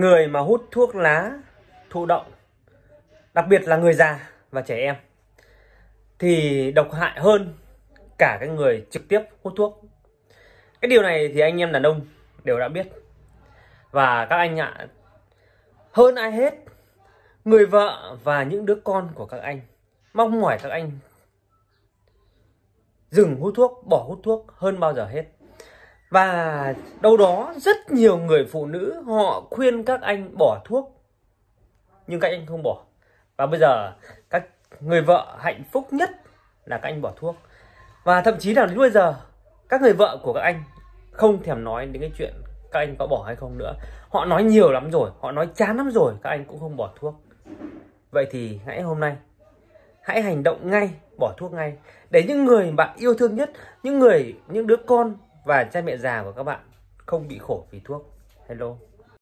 người mà hút thuốc lá thụ động đặc biệt là người già và trẻ em thì độc hại hơn cả cái người trực tiếp hút thuốc cái điều này thì anh em đàn ông đều đã biết và các anh ạ hơn ai hết người vợ và những đứa con của các anh mong mỏi các anh dừng hút thuốc bỏ hút thuốc hơn bao giờ hết và đâu đó rất nhiều người phụ nữ họ khuyên các anh bỏ thuốc nhưng các anh không bỏ và bây giờ các người vợ hạnh phúc nhất là các anh bỏ thuốc và thậm chí là đến bây giờ các người vợ của các anh không thèm nói đến cái chuyện các anh có bỏ hay không nữa họ nói nhiều lắm rồi họ nói chán lắm rồi các anh cũng không bỏ thuốc vậy thì hãy hôm nay hãy hành động ngay bỏ thuốc ngay để những người bạn yêu thương nhất những người những đứa con và cha mẹ già của các bạn không bị khổ vì thuốc hello